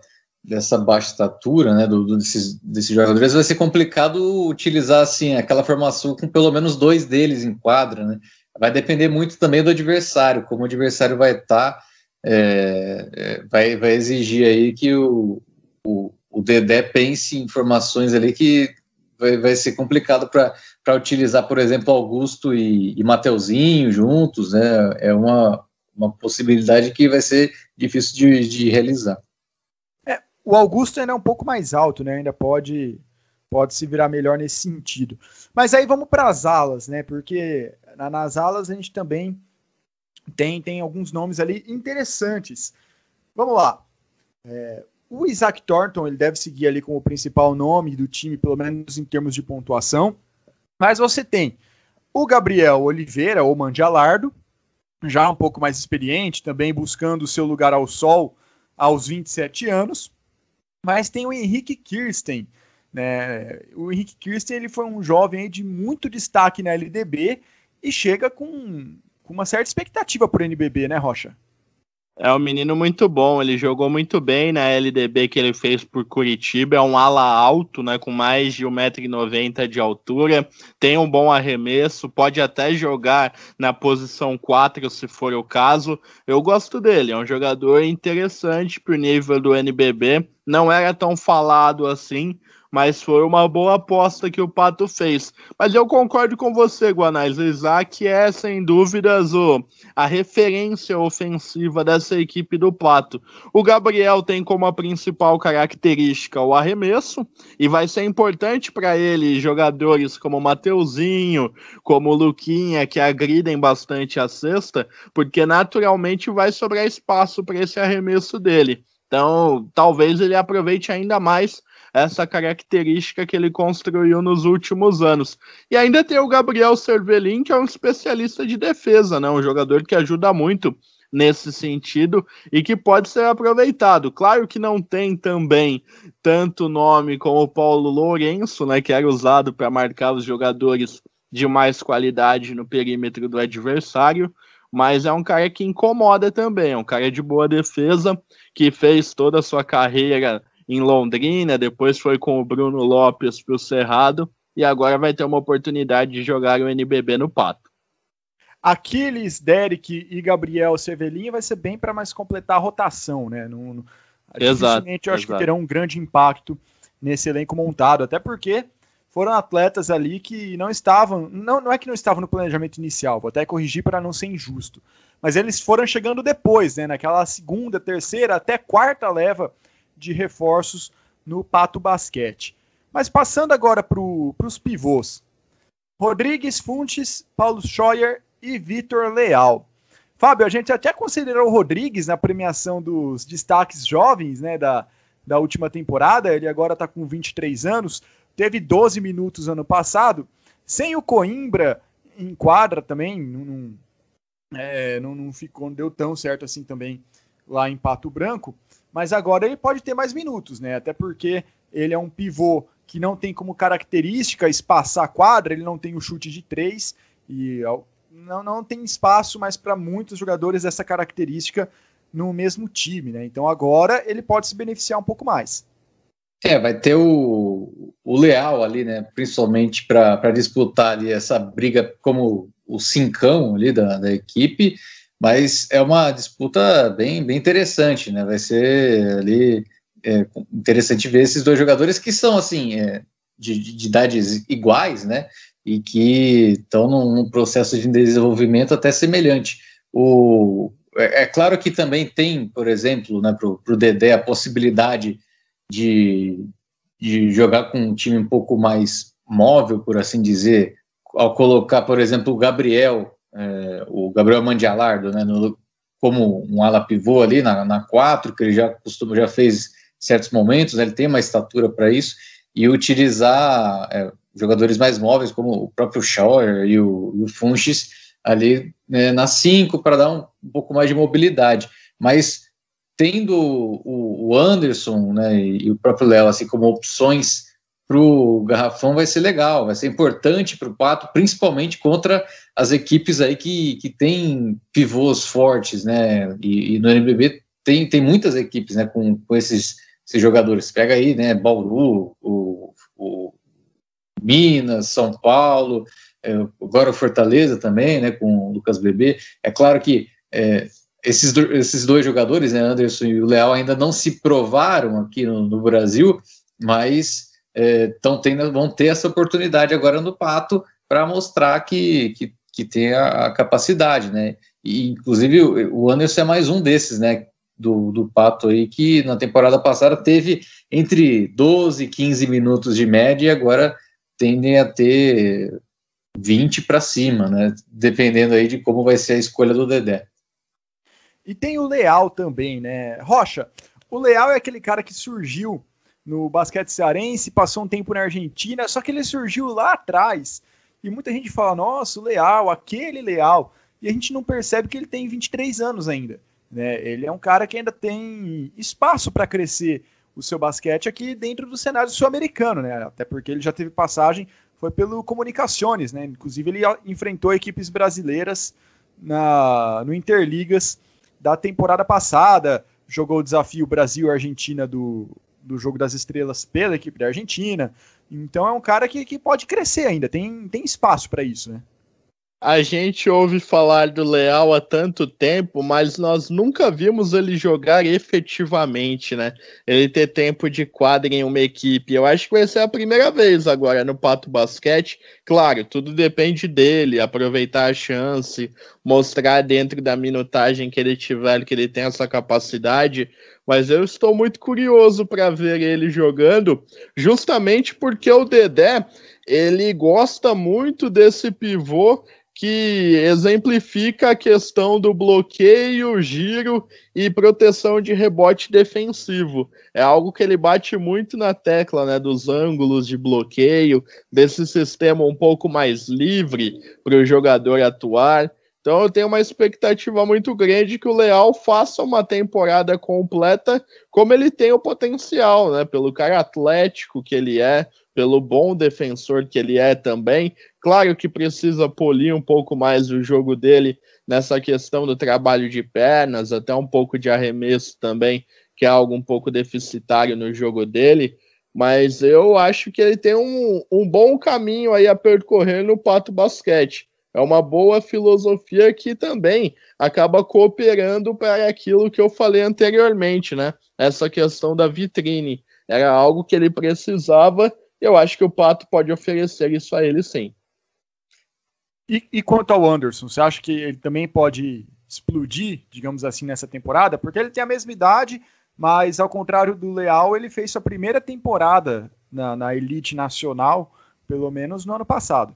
dessa baixa estatura, né, do, do, desses, desses jogadores, vai ser complicado utilizar assim aquela formação com pelo menos dois deles em quadra, né? Vai depender muito também do adversário, como o adversário vai estar, tá, é, é, vai, vai exigir aí que o, o, o Dedé pense em formações ali que vai, vai ser complicado para utilizar, por exemplo, Augusto e, e Mateuzinho juntos, né? É uma, uma possibilidade que vai ser difícil de, de realizar. O Augusto ainda é um pouco mais alto, né? Ainda pode pode se virar melhor nesse sentido. Mas aí vamos para as alas, né? Porque nas alas a gente também tem, tem alguns nomes ali interessantes. Vamos lá. É, o Isaac Thornton ele deve seguir ali como principal nome do time, pelo menos em termos de pontuação. Mas você tem o Gabriel Oliveira, ou Mandialardo, já um pouco mais experiente, também buscando o seu lugar ao sol aos 27 anos. Mas tem o Henrique Kirsten. Né? O Henrique Kirsten ele foi um jovem de muito destaque na LDB e chega com, com uma certa expectativa por NBB, né, Rocha? É um menino muito bom, ele jogou muito bem na LDB que ele fez por Curitiba, é um ala alto, né, com mais de 1,90m de altura, tem um bom arremesso, pode até jogar na posição 4 se for o caso. Eu gosto dele, é um jogador interessante para o nível do NBB, não era tão falado assim, mas foi uma boa aposta que o Pato fez. Mas eu concordo com você, Guanais. O Isaac é, sem dúvidas, o, a referência ofensiva dessa equipe do Pato. O Gabriel tem como a principal característica o arremesso, e vai ser importante para ele jogadores como o Mateuzinho, como o Luquinha, que agridem bastante a cesta, porque naturalmente vai sobrar espaço para esse arremesso dele. Então, talvez ele aproveite ainda mais essa característica que ele construiu nos últimos anos. E ainda tem o Gabriel Cervelin, que é um especialista de defesa, né? um jogador que ajuda muito nesse sentido e que pode ser aproveitado. Claro que não tem também tanto nome como o Paulo Lourenço, né, que era usado para marcar os jogadores de mais qualidade no perímetro do adversário, mas é um cara que incomoda também, é um cara de boa defesa, que fez toda a sua carreira em Londrina, depois foi com o Bruno Lopes para o Cerrado, e agora vai ter uma oportunidade de jogar o NBB no Pato. Aquiles, Derek e Gabriel Sevelin vai ser bem para mais completar a rotação, né? Exatamente, Exato, eu acho exato. que terão um grande impacto nesse elenco montado, até porque foram atletas ali que não estavam, não, não é que não estavam no planejamento inicial, vou até corrigir para não ser injusto, mas eles foram chegando depois, né, naquela segunda, terceira, até quarta leva de reforços no Pato Basquete. Mas passando agora para os pivôs, Rodrigues Funtes, Paulo Scheuer e Vitor Leal. Fábio, a gente até considerou o Rodrigues na premiação dos destaques jovens né, da, da última temporada, ele agora está com 23 anos, teve 12 minutos ano passado, sem o Coimbra em quadra também, não, não, é, não, não ficou, não deu tão certo assim também lá em Pato Branco, mas agora ele pode ter mais minutos, né? Até porque ele é um pivô que não tem como característica espaçar a quadra, ele não tem o chute de três e não, não tem espaço mais para muitos jogadores essa característica no mesmo time, né? Então agora ele pode se beneficiar um pouco mais. É, vai ter o, o Leal ali, né? Principalmente para disputar ali essa briga como o cincão ali da, da equipe, mas é uma disputa bem, bem interessante, né? Vai ser ali é, interessante ver esses dois jogadores que são assim é, de, de, idades iguais, né? E que estão num, num processo de desenvolvimento até semelhante. O, é, é claro que também tem, por exemplo, né, para o Dedé a possibilidade de, de jogar com um time um pouco mais móvel, por assim dizer, ao colocar, por exemplo, o Gabriel, é, o Gabriel Mandialardo, né, no, como um ala pivô ali na, na 4, que ele já costuma, já fez certos momentos, né, ele tem uma estatura para isso, e utilizar é, jogadores mais móveis, como o próprio Schauer e o, o Funches, ali né, na 5, para dar um, um pouco mais de mobilidade. Mas tendo o, o Anderson né, e o próprio Léo assim, como opções para o Garrafão vai ser legal, vai ser importante para o Pato, principalmente contra as equipes aí que, que têm pivôs fortes, né? E, e no NBB tem, tem muitas equipes né, com, com esses, esses jogadores. Pega aí, né? Bauru, o, o Minas, São Paulo, é, agora o Fortaleza também, né? Com o Lucas Bebê. É claro que é, esses, do, esses dois jogadores, né, Anderson e o Leal, ainda não se provaram aqui no, no Brasil, mas é, tendo, vão ter essa oportunidade agora no Pato para mostrar que, que, que tem a, a, capacidade, né? E, inclusive, o, o Anderson é mais um desses, né? Do, do Pato aí, que na temporada passada teve entre 12 e 15 minutos de média e agora tendem a ter 20 para cima, né? Dependendo aí de como vai ser a escolha do Dedé. E tem o Leal também, né? Rocha, o Leal é aquele cara que surgiu no basquete cearense, passou um tempo na Argentina, só que ele surgiu lá atrás. E muita gente fala, nossa, o Leal, aquele Leal. E a gente não percebe que ele tem 23 anos ainda. Né? Ele é um cara que ainda tem espaço para crescer o seu basquete aqui dentro do cenário sul-americano, né? Até porque ele já teve passagem, foi pelo Comunicações, né? Inclusive ele enfrentou equipes brasileiras na, no Interligas da temporada passada, jogou o desafio Brasil-Argentina do, do Jogo das Estrelas pela equipe da Argentina. Então é um cara que, que pode crescer ainda, tem, tem espaço para isso, né? A gente ouve falar do Leal há tanto tempo, mas nós nunca vimos ele jogar efetivamente, né? Ele ter tempo de quadra em uma equipe. Eu acho que vai ser a primeira vez agora no Pato Basquete. Claro, tudo depende dele, aproveitar a chance, mostrar dentro da minutagem que ele tiver, que ele tem essa capacidade. Mas eu estou muito curioso para ver ele jogando, justamente porque o Dedé ele gosta muito desse pivô que exemplifica a questão do bloqueio, giro e proteção de rebote defensivo. É algo que ele bate muito na tecla, né, dos ângulos de bloqueio, desse sistema um pouco mais livre para o jogador atuar. Então eu tenho uma expectativa muito grande que o Leal faça uma temporada completa como ele tem o potencial, né, pelo cara atlético que ele é, pelo bom defensor que ele é também. Claro que precisa polir um pouco mais o jogo dele nessa questão do trabalho de pernas, até um pouco de arremesso também, que é algo um pouco deficitário no jogo dele. Mas eu acho que ele tem um, um bom caminho aí a percorrer no Pato Basquete. É uma boa filosofia que também acaba cooperando para aquilo que eu falei anteriormente, né? Essa questão da vitrine. Era algo que ele precisava. Eu acho que o Pato pode oferecer isso a ele sim. E, e, quanto ao Anderson, você acha que ele também pode explodir, digamos assim, nessa temporada? Porque ele tem a mesma idade, mas ao contrário do Leal, ele fez sua primeira temporada na, na elite nacional, pelo menos no ano passado.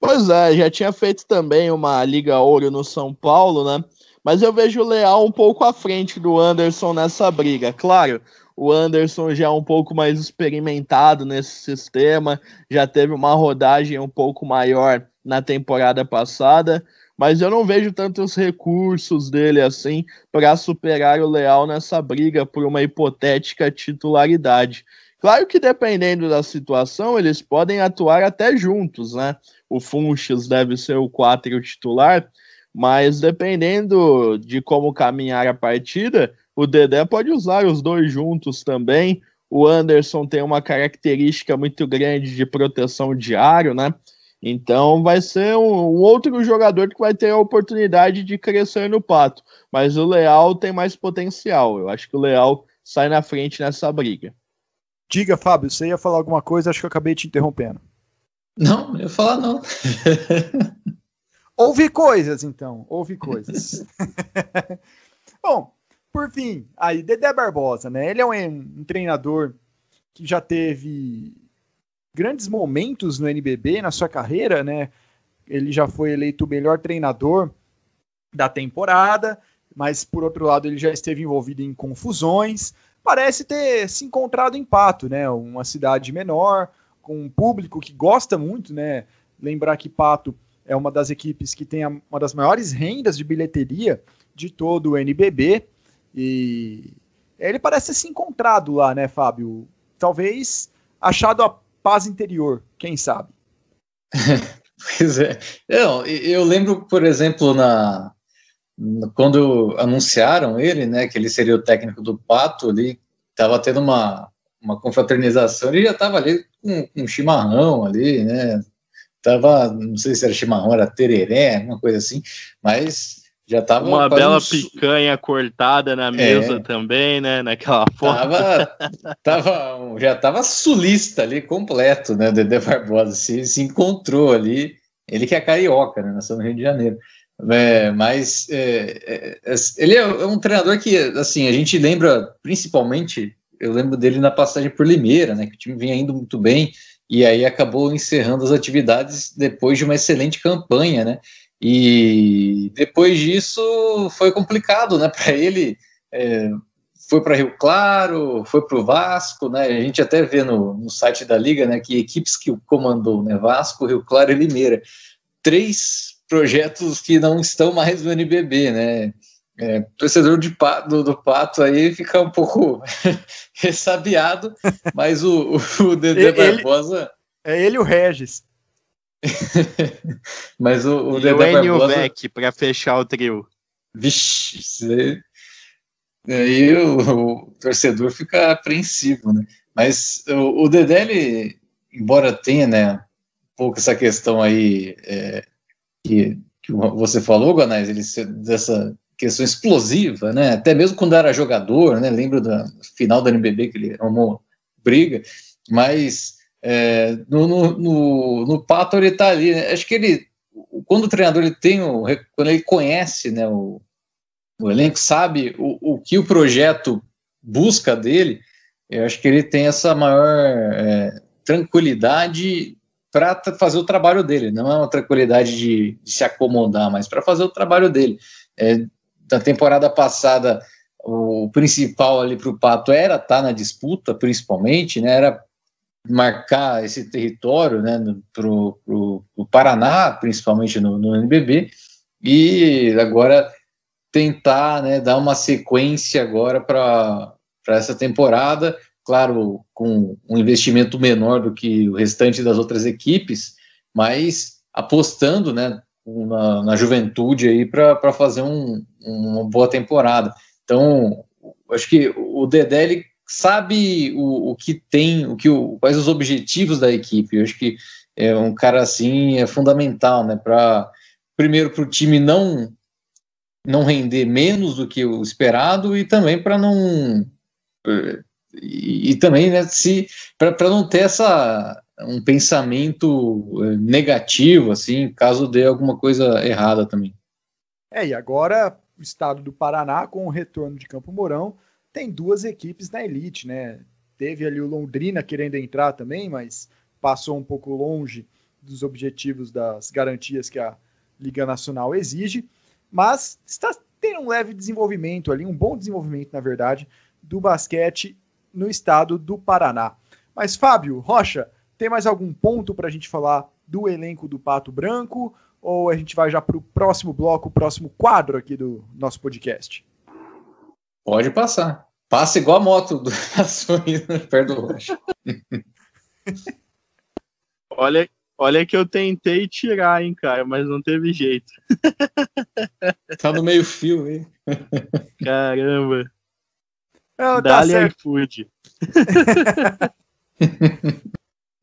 Pois é, já tinha feito também uma Liga Ouro no São Paulo, né? Mas eu vejo o Leal um pouco à frente do Anderson nessa briga. Claro, o Anderson já é um pouco mais experimentado nesse sistema, já teve uma rodagem um pouco maior na temporada passada, mas eu não vejo tantos recursos dele assim para superar o Leal nessa briga por uma hipotética titularidade. Claro que dependendo da situação, eles podem atuar até juntos, né? O Funches deve ser o 4 titular, mas dependendo de como caminhar a partida, o Dedé pode usar os dois juntos também. O Anderson tem uma característica muito grande de proteção diário, né? Então vai ser um, outro jogador que vai ter a oportunidade de crescer no pato. Mas o Leal tem mais potencial. Eu acho que o Leal sai na frente nessa briga. Diga, Fábio, você ia falar alguma coisa, acho que eu acabei te interrompendo. Não, eu ia falar não. Houve coisas, então. Houve coisas. Bom, por fim, aí, Dedé Barbosa, né? Ele é um, um treinador que já teve grandes momentos no NBB na sua carreira, né? Ele já foi eleito o melhor treinador da temporada, mas por outro lado ele já esteve envolvido em confusões. Parece ter se encontrado em Pato, né? Uma cidade menor, com um público que gosta muito, né? Lembrar que Pato é uma das equipes que tem uma das maiores rendas de bilheteria de todo o NBB e ele parece ter se encontrado lá, né, Fábio? Talvez achado a paz interior, quem sabe? pois é. Eu, eu lembro, por exemplo, na, quando anunciaram ele, né, que ele seria o técnico do Pato, ele estava tendo uma, uma confraternização, ele já estava ali com, um chimarrão ali, né, tava, não sei se era chimarrão, era tereré, alguma coisa assim, mas já tava uma, bela picanha cortada na é. mesa é. também, né? Naquela foto. Tava, tava, já tava sulista ali, completo, né? Dedé Barbosa se, se encontrou ali. Ele que é carioca, né? Nasceu no Rio de Janeiro. É, mas é, é, é, ele é um treinador que, assim, a gente lembra principalmente, eu lembro dele na passagem por Limeira, né? Que o time vinha indo muito bem e aí acabou encerrando as atividades depois de uma excelente campanha, né? E depois disso foi complicado, né, para ele. É, foi para Rio Claro, foi para o Vasco, né? A gente até vê no, no, site da liga, né, que equipes que o comandou, né, Vasco, Rio Claro e Limeira, três projetos que não estão mais no NBB, né? É, torcedor de, do, do, Pato aí fica um pouco ressabiado, mas o, o, o Dedé ele, Barbosa. É ele o Regis. Mas o, o e o Enio Barbosa... para fechar o trio. Vixe, você... aí o, o, torcedor fica apreensivo, né? Mas o, o Dedé, ele, embora tenha, né, um pouco essa questão aí é, que, que você falou, Guanais, ele dessa questão explosiva, né? Até mesmo quando era jogador, né? Lembro da final da NBB que ele arrumou briga, mas é, no, no, no, no, Pato ele está ali, né? acho que ele, quando o treinador ele tem, o, quando ele conhece né, o, o elenco, sabe o, o que o projeto busca dele, eu acho que ele tem essa maior é, tranquilidade para fazer o trabalho dele, não é uma tranquilidade de, de se acomodar, mas para fazer o trabalho dele. É, na temporada passada, o principal ali para o Pato era estar tá na disputa, principalmente, né, era marcar esse território né, para o Paraná, principalmente no, no, NBB, e agora tentar né, dar uma sequência agora para essa temporada, claro, com um investimento menor do que o restante das outras equipes, mas apostando né, na, na juventude aí para fazer um, uma boa temporada. Então, acho que o Dedé ele sabe o, o que tem, o que o, quais os objetivos da equipe. Eu acho que é um cara assim é fundamental, né? Para primeiro para o time não não render menos do que o esperado e também para não eh, e, e, também né, se para não ter essa um pensamento eh, negativo assim caso dê alguma coisa errada também. É e agora o estado do Paraná com o retorno de Campo Mourão tem duas equipes na elite, né? Teve ali o Londrina querendo entrar também, mas passou um pouco longe dos objetivos das garantias que a Liga Nacional exige, mas está tendo um leve desenvolvimento ali, um bom desenvolvimento, na verdade, do basquete no estado do Paraná. Mas, Fábio, Rocha, tem mais algum ponto para a gente falar do elenco do Pato Branco? Ou a gente vai já para o próximo bloco, o próximo quadro aqui do nosso podcast? Pode passar. Passa igual a moto do açougue né, perto do rocha. olha, olha que eu tentei tirar, hein, cara, mas não teve jeito. tá no meio fio, hein? Caramba. Não, tá iFood.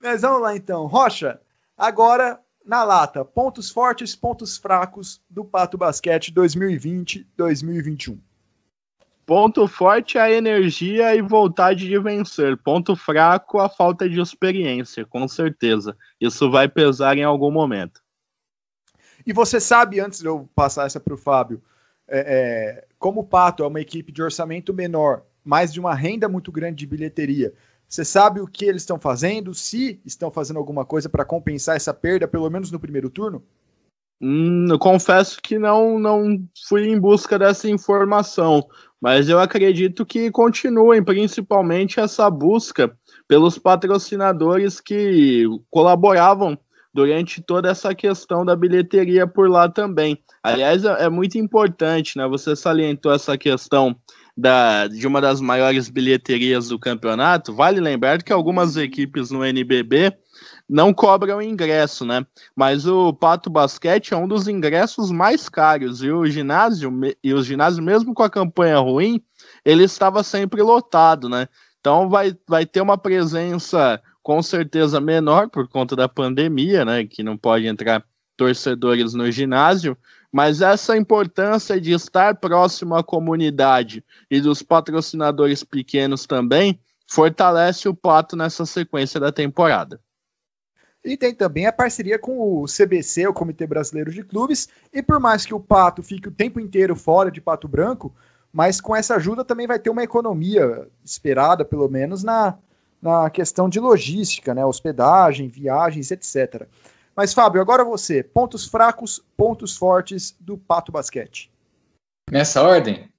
mas vamos lá então. Rocha, agora na lata, pontos fortes, pontos fracos do Pato Basquete 2020-2021. Ponto forte a energia e vontade de vencer. Ponto fraco a falta de experiência, com certeza. Isso vai pesar em algum momento. E você sabe, antes de eu passar essa para o Fábio, é, é, como o Pato é uma equipe de orçamento menor, mas de uma renda muito grande de bilheteria, você sabe o que eles estão fazendo? Se estão fazendo alguma coisa para compensar essa perda, pelo menos no primeiro turno? Hum, confesso que não, não fui em busca dessa informação, mas eu acredito que continuem, principalmente essa busca pelos patrocinadores que colaboravam durante toda essa questão da bilheteria por lá também. Aliás, é, é muito importante, né? Você salientou essa questão da, de uma das maiores bilheterias do campeonato. Vale lembrar que algumas equipes no NBB não cobram ingresso, né? Mas o Pato Basquete é um dos ingressos mais caros e o ginásio e o ginásio mesmo com a campanha ruim, ele estava sempre lotado, né? Então vai, vai ter uma presença com certeza menor por conta da pandemia, né? Que não pode entrar torcedores no ginásio, mas essa importância de estar próximo à comunidade e dos patrocinadores pequenos também fortalece o Pato nessa sequência da temporada. E tem também a parceria com o CBC, o Comitê Brasileiro de Clubes. E por mais que o Pato fique o tempo inteiro fora de Pato Branco, mas com essa ajuda também vai ter uma economia esperada, pelo menos, na, na questão de logística, né? Hospedagem, viagens, etc. Mas, Fábio, agora você. Pontos fracos, pontos fortes do Pato Basquete. Nessa ordem?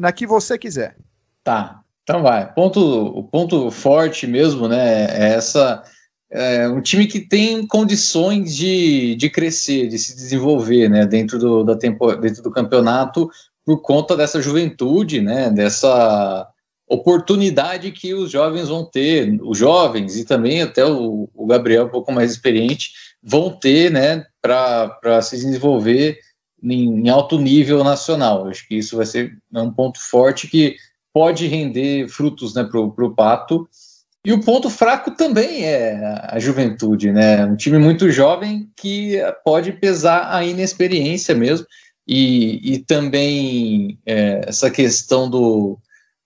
Na que você quiser. Tá, então vai. Ponto, o ponto forte mesmo, né? É essa é, um time que tem condições de, de crescer, de se desenvolver né, dentro, do, da tempo, dentro do campeonato por conta dessa juventude, né, dessa oportunidade que os jovens vão ter, os jovens e também até o, o Gabriel, um pouco mais experiente, vão ter né, para se desenvolver em, em alto nível nacional. Acho que isso vai ser um ponto forte que pode render frutos né, para o Pato. E o ponto fraco também é a juventude, né? Um time muito jovem que pode pesar a inexperiência mesmo e, e também é, essa questão do,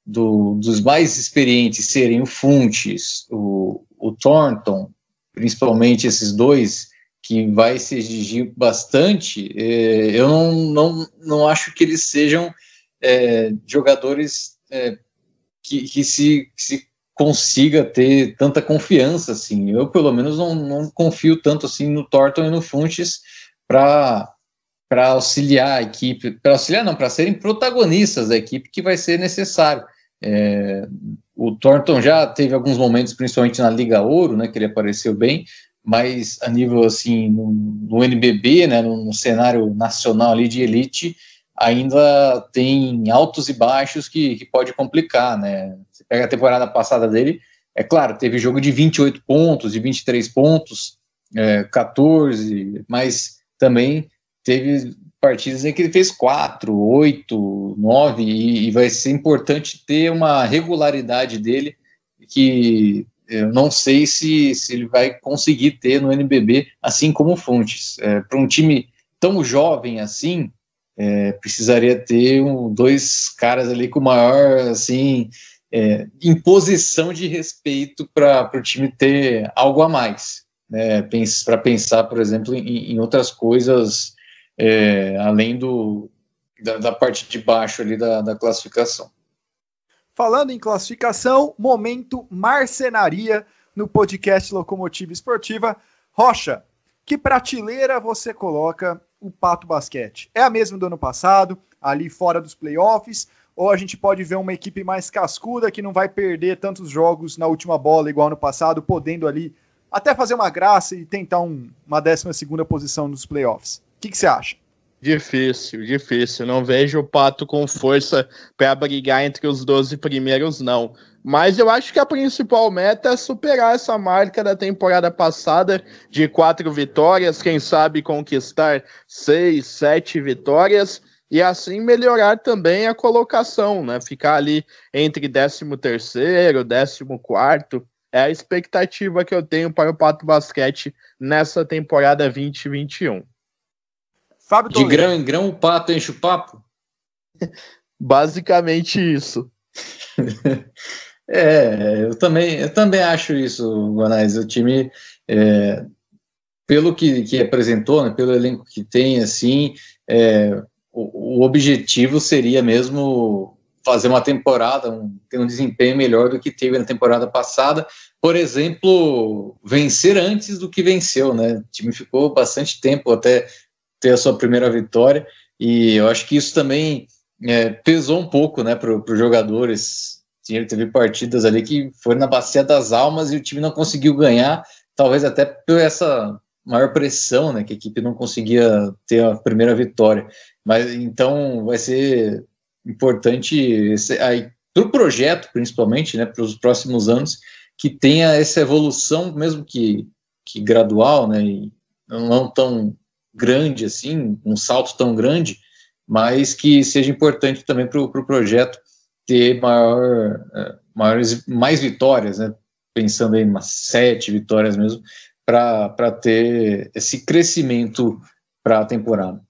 do, dos mais experientes serem o Funches, o, o Thornton, principalmente esses dois, que vai se exigir bastante, é, eu não, não, não acho que eles sejam é, jogadores é, que, que se, que se consiga ter tanta confiança assim. Eu, pelo menos, não, não confio tanto assim no Thornton e no Funches para para auxiliar a equipe, para auxiliar não, para serem protagonistas da equipe que vai ser necessário. É, o Thornton já teve alguns momentos, principalmente na Liga Ouro, né, que ele apareceu bem, mas a nível assim no, no NBB, né, no, no, cenário nacional ali de elite, ainda tem altos e baixos que, que pode complicar, né? Você pega a temporada passada dele, é claro, teve jogo de 28 pontos, de 23 pontos, é, 14, mas também teve partidas em que ele fez 4, 8, 9, e, e vai ser importante ter uma regularidade dele que eu não sei se, se ele vai conseguir ter no NBB, assim como o Fontes. É, Para um time tão jovem assim, é, precisaria ter um, dois caras ali com maior assim é, imposição de respeito para o time ter algo a mais, né? para pensar, por exemplo, em, em outras coisas é, além do, da, da, parte de baixo ali da, da classificação. Falando em classificação, momento marcenaria no podcast Locomotiva Esportiva. Rocha, que prateleira você coloca o Pato Basquete? É a mesma do ano passado, ali fora dos playoffs, ou a gente pode ver uma equipe mais cascuda que não vai perder tantos jogos na última bola igual no passado, podendo ali até fazer uma graça e tentar um, uma 12 segunda posição nos playoffs? O que, que você acha? Difícil, difícil. Não vejo o Pato com força para brigar entre os 12 primeiros, não. Mas eu acho que a principal meta é superar essa marca da temporada passada de quatro vitórias, quem sabe conquistar seis, sete vitórias e assim melhorar também a colocação, né? Ficar ali entre 13 terceiro, 14 quarto é a expectativa que eu tenho para o Pato Basquete nessa temporada 2021. Fábio De grão em grão o pato enche o papo? Basicamente isso. É, eu também, eu também acho isso, Guanais. O time, é, pelo que, que apresentou, né, pelo elenco que tem, assim, é, o, o, objetivo seria mesmo fazer uma temporada, um, ter um desempenho melhor do que teve na temporada passada. Por exemplo, vencer antes do que venceu, né? O time ficou bastante tempo até ter a sua primeira vitória, e eu acho que isso também é, pesou um pouco, né, para os jogadores teve partidas ali que foram na bacia das almas e o time não conseguiu ganhar, talvez até por essa maior pressão, né, que a equipe não conseguia ter a primeira vitória. Mas então vai ser importante para o projeto, principalmente, né, para os próximos anos, que tenha essa evolução, mesmo que, que gradual, né, e não tão grande assim, um salto tão grande, mas que seja importante também para o pro projeto ter maior, é, maiores, mais vitórias, né? pensando em umas sete vitórias mesmo, para ter esse crescimento para a temporada.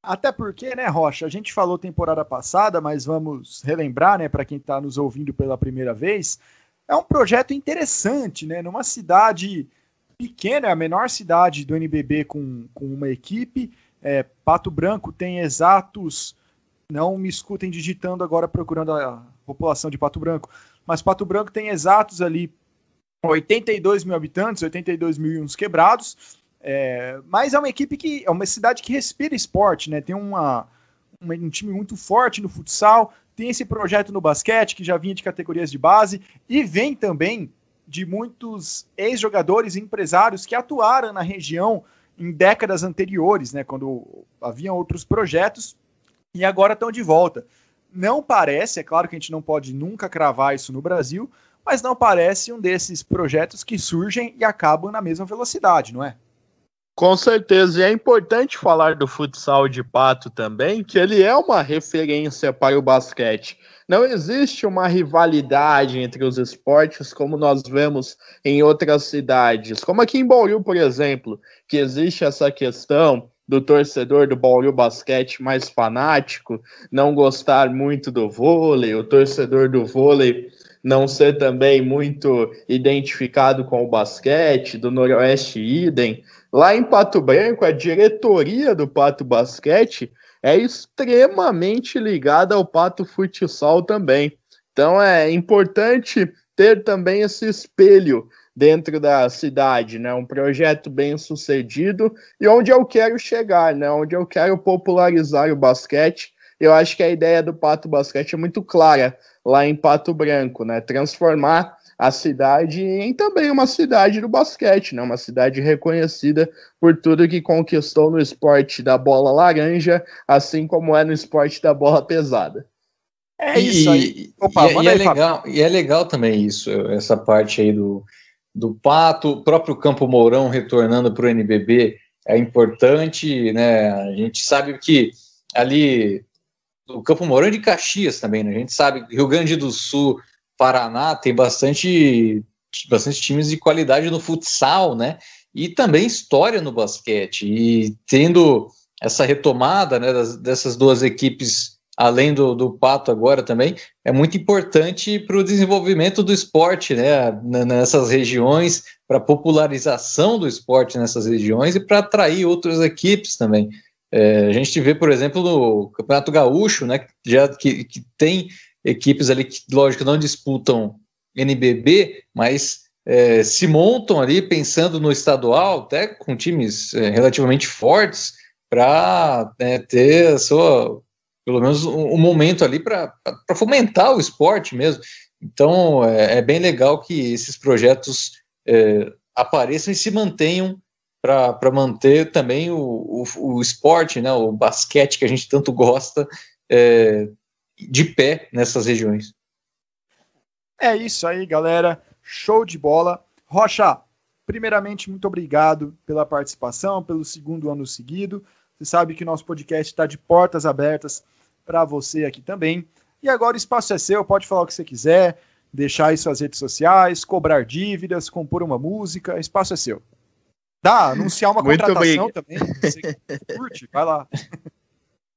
Até porque, né, Rocha, a gente falou temporada passada, mas vamos relembrar, né, para quem está nos ouvindo pela primeira vez, é um projeto interessante, né, numa cidade pequena, é a menor cidade do NBB com, com uma equipe, é, Pato Branco tem exatos não me escutem digitando agora procurando a população de Pato Branco. Mas Pato Branco tem exatos ali 82 mil habitantes, 82 mil e uns quebrados. É, mas é uma equipe que é uma cidade que respira esporte, né? Tem uma, uma, um time muito forte no futsal, tem esse projeto no basquete que já vinha de categorias de base e vem também de muitos ex-jogadores e empresários que atuaram na região em décadas anteriores, né? Quando haviam outros projetos e agora estão de volta. Não parece, é claro que a gente não pode nunca cravar isso no Brasil, mas não parece um desses projetos que surgem e acabam na mesma velocidade, não é? Com certeza, e é importante falar do futsal de pato também, que ele é uma referência para o basquete. Não existe uma rivalidade entre os esportes como nós vemos em outras cidades, como aqui em Bauru, por exemplo, que existe essa questão do torcedor do Bauru Basquete mais fanático não gostar muito do vôlei, o torcedor do vôlei não ser também muito identificado com o basquete, do Noroeste idem. Lá em Pato Branco, a diretoria do Pato Basquete é extremamente ligada ao Pato Futsal também. Então é importante ter também esse espelho dentro da cidade, né? Um projeto bem sucedido e onde eu quero chegar, né? Onde eu quero popularizar o basquete. Eu acho que a ideia do Pato Basquete é muito clara lá em Pato Branco, né? Transformar a cidade em também uma cidade do basquete, né? Uma cidade reconhecida por tudo que conquistou no esporte da bola laranja, assim como é no esporte da bola pesada. É isso aí. Opa, e, e, é legal, e, é legal, também isso, essa parte aí do do Pato, o próprio Campo Mourão retornando para o NBB é importante, né? A gente sabe que ali o Campo Mourão é de Caxias também, né? A gente sabe que Rio Grande do Sul, Paraná tem bastante bastante times de qualidade no futsal, né? E também história no basquete. E tendo essa retomada né, das, dessas duas equipes além do, do Pato agora também, é muito importante para o desenvolvimento do esporte né, nessas regiões, para a popularização do esporte nessas regiões e para atrair outras equipes também. É, a gente vê, por exemplo, no Campeonato Gaúcho, né, já que, que tem equipes ali que, lógico, não disputam NBB, mas é, se montam ali pensando no estadual, até com times é, relativamente fortes, para né, ter a sua pelo menos um, um momento ali para fomentar o esporte mesmo. Então é, é, bem legal que esses projetos é, apareçam e se mantenham para manter também o, o, o, esporte, né, o basquete que a gente tanto gosta, é, de pé nessas regiões. É isso aí, galera. Show de bola. Rocha, primeiramente, muito obrigado pela participação, pelo segundo ano seguido. Você sabe que o nosso podcast está de portas abertas para você aqui também. E agora o espaço é seu, pode falar o que você quiser, deixar aí suas redes sociais, cobrar dívidas, compor uma música, espaço é seu. Dá, anunciar uma Muito contratação bem. também, você curte, vai lá.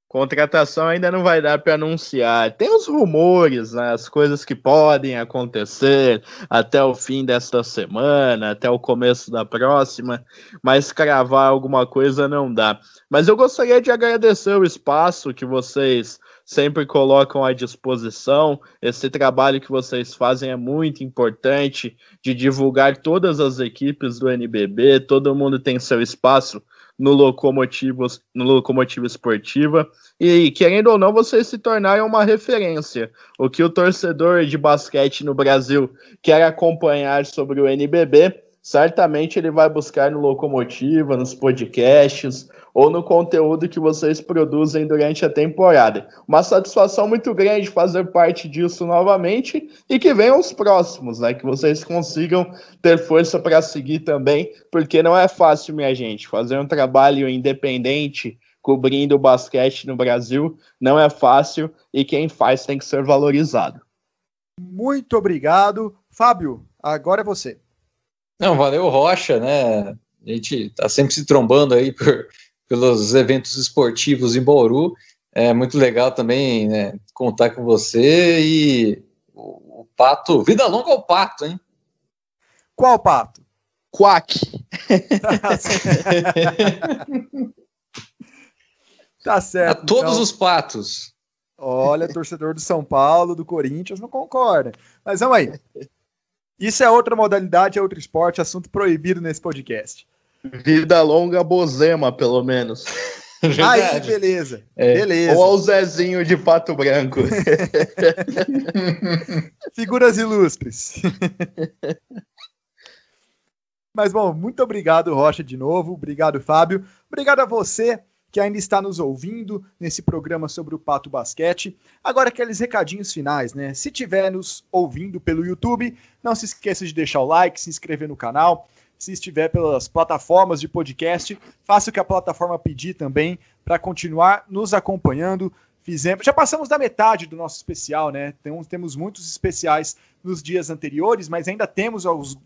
Contratação ainda não vai dar para anunciar. Tem os rumores, né, as coisas que podem acontecer até o fim desta semana, até o começo da próxima, mas cravar alguma coisa não dá. Mas eu gostaria de agradecer o espaço que vocês sempre colocam à disposição. Esse trabalho que vocês fazem é muito importante de divulgar todas as equipes do NBB, todo mundo tem seu espaço no Locomotivo, no Locomotivo Esportiva. E querendo ou não, vocês se tornaram uma referência. O que o torcedor de basquete no Brasil quer acompanhar sobre o NBB, certamente ele vai buscar no Locomotiva, nos podcasts, ou no conteúdo que vocês produzem durante a temporada. Uma satisfação muito grande fazer parte disso novamente e que venham os próximos, né? Que vocês consigam ter força para seguir também, porque não é fácil, minha gente, fazer um trabalho independente cobrindo o basquete no Brasil não é fácil e quem faz tem que ser valorizado. Muito obrigado, Fábio. Agora é você. Não, valeu Rocha, né? A gente tá sempre se trombando aí por pelos eventos esportivos em Bauru. É muito legal também né, contar com você e o, o Pato. Vida longa ao é Pato, hein? Qual Pato? Quack. tá certo. A todos então. os patos. Olha, torcedor do São Paulo, do Corinthians, não concorda. Mas vamos aí. Isso é outra modalidade, é outro esporte, assunto proibido nesse podcast. Vida longa Bozema, pelo menos. Ai, Aí, beleza. É. beleza. Ou ao Zezinho de Pato Branco. Figuras ilustres. Mas, bom, muito obrigado, Rocha, de novo. Obrigado, Fábio. Obrigado a você que ainda está nos ouvindo nesse programa sobre o Pato Basquete. Agora, aqueles recadinhos finais, né? Se estiver nos ouvindo pelo YouTube, não se esqueça de deixar o like, se inscrever no canal se estiver pelas plataformas de podcast, faça o que a plataforma pedir também para continuar nos acompanhando. Fizemos, já passamos da metade do nosso especial, né? temos muitos especiais nos dias anteriores, mas ainda temos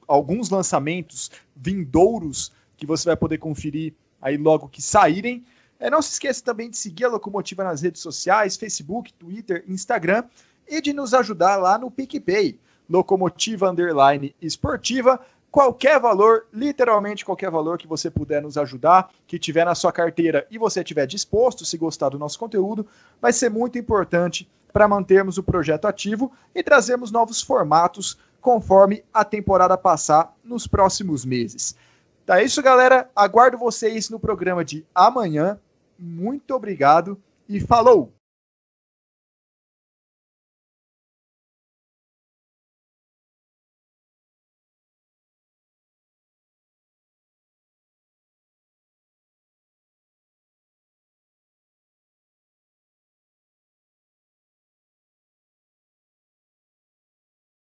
alguns lançamentos vindouros que você vai poder conferir aí logo que saírem. É, não se esqueça também de seguir a Locomotiva nas redes sociais, Facebook, Twitter, Instagram e de nos ajudar lá no PicPay. Locomotiva Underline Esportiva qualquer valor, literalmente qualquer valor que você puder nos ajudar, que tiver na sua carteira e você estiver disposto, se gostar do nosso conteúdo, vai ser muito importante para mantermos o projeto ativo e trazermos novos formatos conforme a temporada passar nos próximos meses. Tá é isso, galera. Aguardo vocês no programa de amanhã. Muito obrigado e falou!